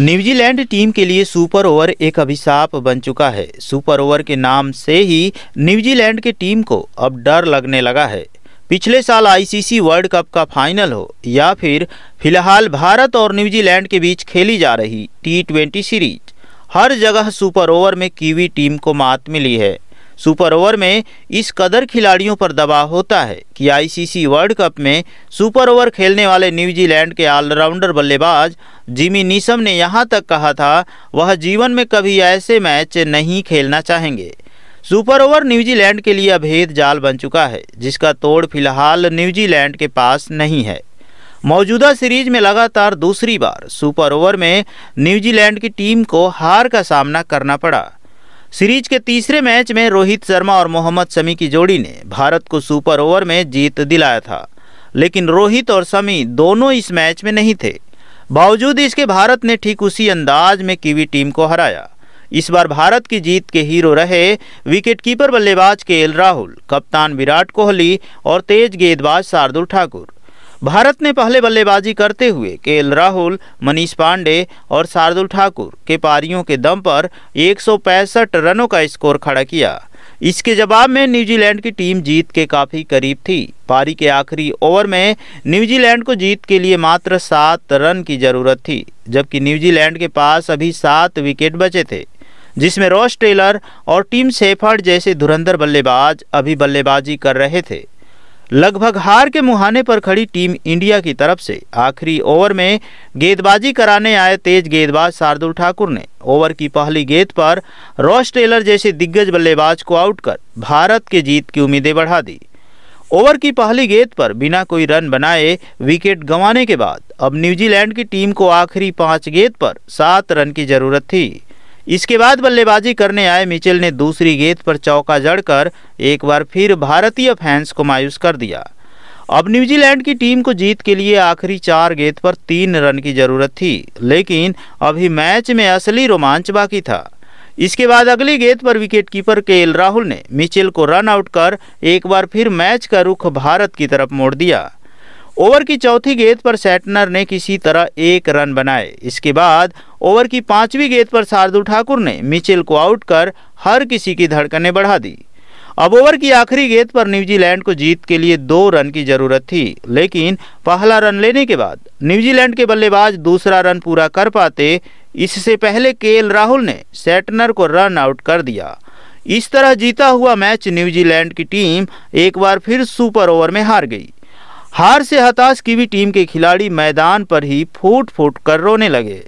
New Zealand team के लिए super over एक अभिशाप बन चुका है सुपर ओवर के नाम से ही न्यूजीलैंड की टीम को अब डर लगने लगा है पिछले साल आईसीसी वर्ल्ड कप का फाइनल हो या फिर फिलहाल भारत और न्यूजीलैंड के बीच खेली जा रही टी ट्वेंटी सीरीज हर जगह सुपर ओवर में कीवी टीम को मात मिली है सुपर ओवर में इस कदर खिलाड़ियों पर दबाव होता है कि आईसीसी वर्ल्ड कप में सुपर ओवर खेलने वाले न्यूजीलैंड के ऑलराउंडर बल्लेबाज जिमी नीसम ने यहां तक कहा था वह जीवन में कभी ऐसे मैच नहीं खेलना चाहेंगे सुपर ओवर न्यूजीलैंड के लिए अभेद जाल बन चुका है जिसका तोड़ फिलहाल न्यूजीलैंड के पास नहीं है मौजूदा सीरीज में लगातार दूसरी बार सुपर ओवर में न्यूजीलैंड की टीम को हार का सामना करना पड़ा सीरीज के तीसरे मैच में रोहित शर्मा और मोहम्मद शमी की जोड़ी ने भारत को सुपर ओवर में जीत दिलाया था लेकिन रोहित और शमी दोनों इस मैच में नहीं थे बावजूद इसके भारत ने ठीक उसी अंदाज में कीवी टीम को हराया इस बार भारत की जीत के हीरो रहे विकेटकीपर बल्लेबाज के एल राहुल कप्तान विराट कोहली और तेज गेंदबाज शार्दुल ठाकुर भारत ने पहले बल्लेबाजी करते हुए के राहुल मनीष पांडे और शार्दुल ठाकुर के पारियों के दम पर एक रनों का स्कोर खड़ा किया इसके जवाब में न्यूजीलैंड की टीम जीत के काफ़ी करीब थी पारी के आखिरी ओवर में न्यूजीलैंड को जीत के लिए मात्र सात रन की ज़रूरत थी जबकि न्यूजीलैंड के पास अभी सात विकेट बचे थे जिसमें रॉस टेलर और टीम सेफर्ड जैसे धुरंधर बल्लेबाज अभी बल्लेबाजी कर रहे थे लगभग हार के मुहाने पर खड़ी टीम इंडिया की तरफ से आखिरी ओवर में गेंदबाजी कराने आए तेज गेंदबाज शार्दुल ठाकुर ने ओवर की पहली गेंद पर रॉस टेलर जैसे दिग्गज बल्लेबाज को आउट कर भारत के जीत की उम्मीदें बढ़ा दी ओवर की पहली गेंद पर बिना कोई रन बनाए विकेट गंवाने के बाद अब न्यूजीलैंड की टीम को आखिरी पाँच गेंद पर सात रन की जरूरत थी इसके बाद बल्लेबाजी करने आए मिचेल ने दूसरी गेंद पर चौका जड़कर एक बार फिर भारतीय फैंस को मायूस कर दिया अब न्यूजीलैंड की टीम को जीत के लिए आखिरी चार गेंद पर तीन रन की जरूरत थी लेकिन अभी मैच में असली रोमांच बाकी था इसके बाद अगली गेंद पर विकेटकीपर के एल राहुल ने मिचेल को रन आउट कर एक बार फिर मैच का रुख भारत की तरफ मोड़ दिया ओवर की चौथी गेंद पर सैटनर ने किसी तरह एक रन बनाए इसके बाद ओवर की पांचवी गेंद पर शार्दुल ठाकुर ने मिचेल को आउट कर हर किसी की धड़कनें बढ़ा दी अब ओवर की आखिरी गेंद पर न्यूजीलैंड को जीत के लिए दो रन की जरूरत थी लेकिन पहला रन लेने के बाद न्यूजीलैंड के बल्लेबाज दूसरा रन पूरा कर पाते इससे पहले के राहुल ने सैटनर को रन आउट कर दिया इस तरह जीता हुआ मैच न्यूजीलैंड की टीम एक बार फिर सुपर ओवर में हार गई हार से हताश की भी टीम के खिलाड़ी मैदान पर ही फूट फूट कर रोने लगे